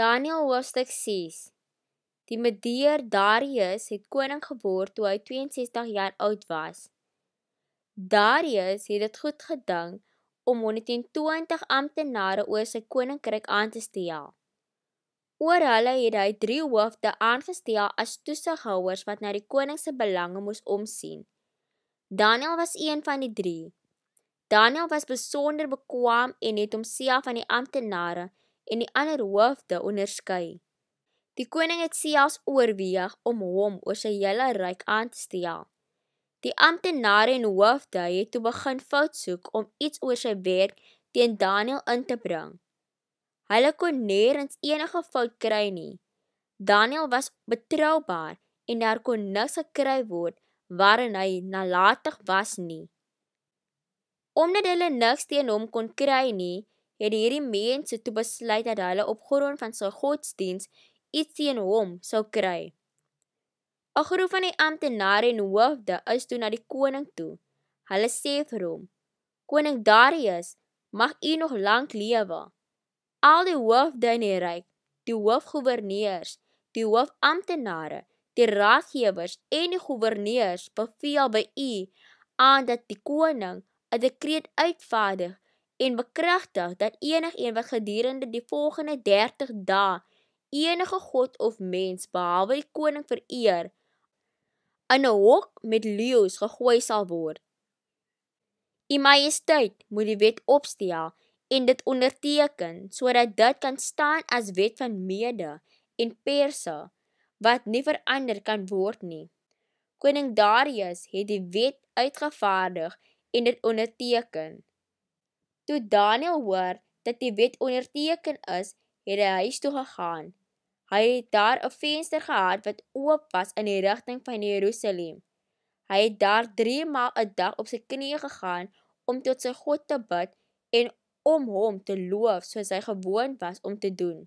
Daniël hoofstuk 6 Die Medeer Darius het koning geword toe hy 62 jaar oud was. Darius het dit goed gedink om 120 amptenare oor sy koninkryk aan te stel. Oor hulle het hy drie hoofde aangestel as toesighouers wat na die koning se belange moes omsien. Daniël was een van die drie. Daniël was besonder bekwam en het homself aan die amptenare en die ander hoofde onderskei. Die koning het Sias oorweeg om hom oor sy hele ryk aan te stel. Die amptenare en hoofde het toe begin fout soek om iets oor sy werk teen Daniel in te bring. Hulle kon nêrens enige fout kry nie. Daniel was betroubaar en daar kon niks gekry word waarin hy nalatig was nie. Omdat hulle niks teen hom kon kry nie, het hierdie mense toe besluit dat hulle op grond van sy godsdiens iets teen hom sou kry. 'n Groep van die amptenare en hoofde is toe na die koning toe. Hulle sê vir hom: "Koning Darius, mag u nog lank lewe." Al die hoofde in die ryk, die hoofgouverneurs, die hoofamptenare, die raadgewers en die goewerneurs beveel by u aan dat die koning 'n dekreet uitvaardig en bekragtig dat enigiemand wat gedurende die volgende 30 dae enige god of mens behalwe die koning vereer in 'n hok met leeu's gegooi sal word. U majesteit moet die wet opstel en dit onderteken sodat dit kan staan as wet van Mede en Perse wat nie verander kan word nie. Koning Darius het die wet uitgevaardig en dit onderteken. Toe Daniel hoor dat die wet onderteken is, het hy huis toe gegaan. Hy het daar 'n venster gehad wat oop was in die rigting van Jerusalem. Hy het daar 3 maal 'n dag op sy knieë gegaan om tot sy God te bid en om hom te loof soos hy gewoond was om te doen.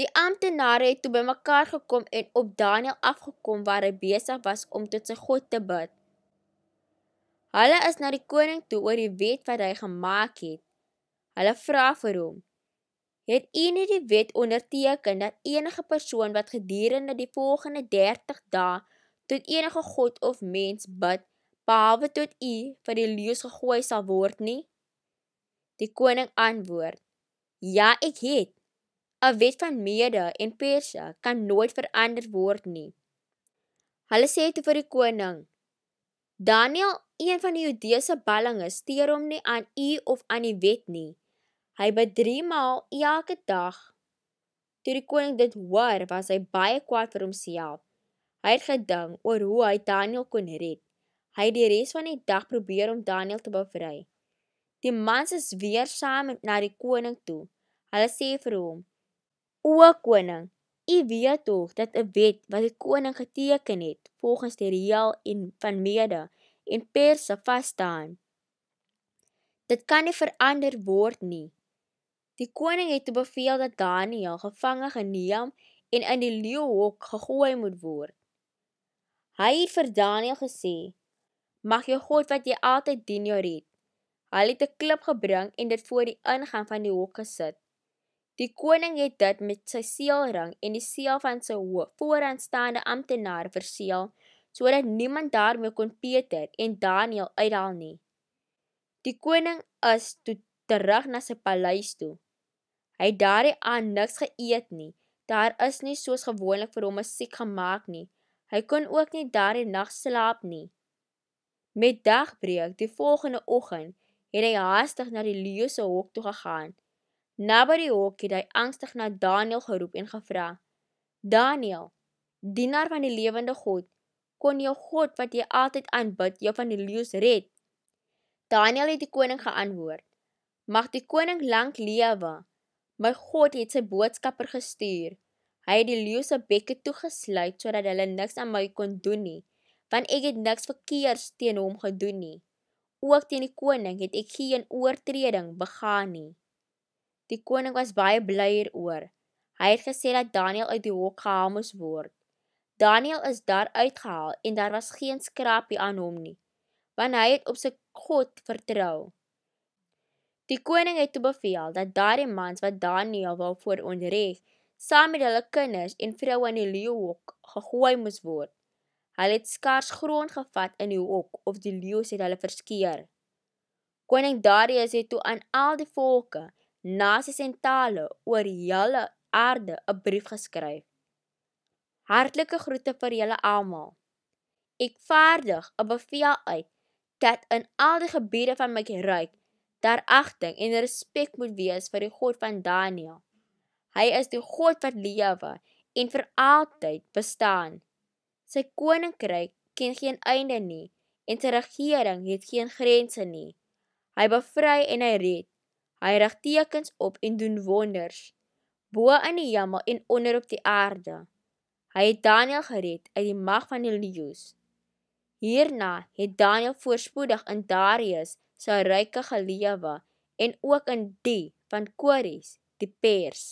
Die amptenare het toe bymekaar gekom en op Daniel afgekom waar hy besig was om tot sy God te bid. Hulle is na die koning toe oor die wet wat hy gemaak het. Hulle vra vir hom: "Het u nie die wet onderteken dat enige persoon wat gedurende die volgende 30 dae tot enige god of mens bid, behalwe tot u, vir die leeu gesgooi sal word nie?" Die koning antwoord: "Ja, ek het. 'n Wet van Mede en Perse kan nooit verander word nie." Hulle sê toe vir die koning: Daniel, een van die Judese ballinge, steur hom nie aan u of aan die wet nie. Hy bid 3 maal elke dag. Toe die koning dit hoor, was hy baie kwaad vir homself. Hy het gedink oor hoe hy Daniel kon red. Hy het die res van die dag probeer om Daniel te bevry. Die mans is weer saam na die koning toe. Hulle sê vir hom: "O koning, U weet tog dat 'n wet wat die koning geteken het, volgens die reël en van Mede en Perse vas staan. Dit kan nie verander word nie. Die koning het beveel dat Daniël gevange geneem en in die leeuhok gegooi moet word. Hy het vir Daniël gesê: "Mag jou God wat jy altyd dien, jou red." Hulle het 'n klip gebring en dit voor die ingang van die hok gesit. Die koning het dit met sy seelring en die seël van sy hoof vooraanstaande amptenaar verseël sodat niemand daarmee kon Peter en Daniël uithaal nie. Die koning is toe terug na sy paleis toe. Hy het daardie aand niks geëet nie. Daar is nie soos gewoonlik vir hom 'n siek gemaak nie. Hy kon ook nie daardie nag slaap nie. Met dagbreek die volgende oggend het hy haastig na die leeu se hok toe gegaan Na by die hok het hy angstig na Daniël geroep en gevra: "Daniël, dienaar van die lewende God, kon jou God wat jy altyd aanbid, jou van die leeu's red?" Daniël het die koning geantwoord: "Mag die koning lank lewe. My God het sy boodskapper gestuur. Hy het die leeu se bekke toegesluit sodat hulle niks aan my kon doen nie, want ek het niks verkeers teen hom gedoen nie. Ook teen die koning het ek geen oortreding begaan nie." Die koning was baie bly hieroor. Hy het gesê dat Daniel uit die hok gehaal moes word. Daniel is daar uitgehaal en daar was geen skrapie aan hom nie, want hy het op sy God vertrou. Die koning het beveel dat daardie mans wat Daniel wou voorontreg, saam met hulle kinders en vroue in die leeuhok gegooi moes word. Hulle het skars grond gevat in die hok of die leeu het hulle verskeer. Koning Darius het toe aan al die volke nasies en tale oor julle aarde 'n brief geskryf. Hartlike groete vir julle almal. Ek vaardig 'n bevel uit dat in al die gebiede van my ryk daar agting en respek moet wees vir die God van Daniël. Hy is die God wat lewe en vir altyd bestaan. Sy koninkryk ken geen einde nie en sy regering het geen grense nie. Hy bevry en hy red. Hy rig tekens op en doen wonders bo in die hemel en onder op die aarde. Hy het Daniël gered uit die mag van die leeu. Hierna het Daniël voorspoedig in Darius se ryke gelewe en ook in die van Kores, die Pers.